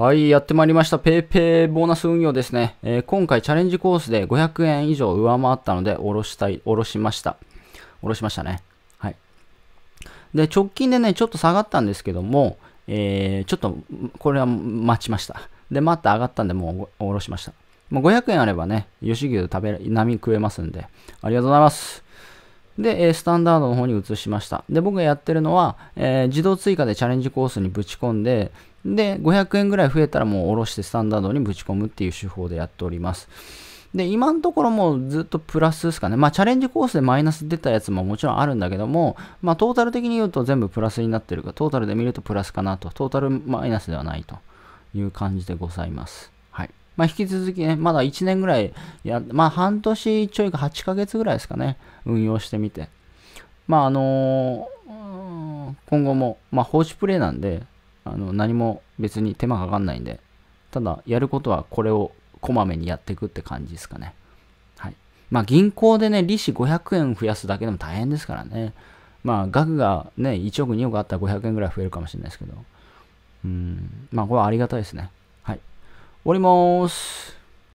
はい、やってまいりました。paypay ボーナス運用ですね、えー、今回チャレンジコースで500円以上上回ったので、おろしたい、おろしました。おろしましたね。はい。で、直近でね、ちょっと下がったんですけども、えー、ちょっと、これは待ちました。で、待って上がったんで、もうおろしました。500円あればね、吉牛食べ、波食えますんで、ありがとうございます。で、えスタンダードの方に移しました。で、僕がやってるのは、えー、自動追加でチャレンジコースにぶち込んで、で、500円ぐらい増えたらもう下ろしてスタンダードにぶち込むっていう手法でやっております。で、今のところもうずっとプラスですかね。まあ、チャレンジコースでマイナス出たやつももちろんあるんだけども、まあ、トータル的に言うと全部プラスになってるか、トータルで見るとプラスかなと、トータルマイナスではないという感じでございます。まあ、引き続きね、まだ1年ぐらい、や、まあ、半年ちょいか8ヶ月ぐらいですかね、運用してみて。まあ、あのー、今後も、まあ、放置プレイなんで、あの、何も別に手間かかんないんで、ただ、やることはこれをこまめにやっていくって感じですかね。はい。まあ、銀行でね、利子500円増やすだけでも大変ですからね。まあ、額がね、1億、2億あったら500円ぐらい増えるかもしれないですけど。うん。まあ、これはありがたいですね。終わります。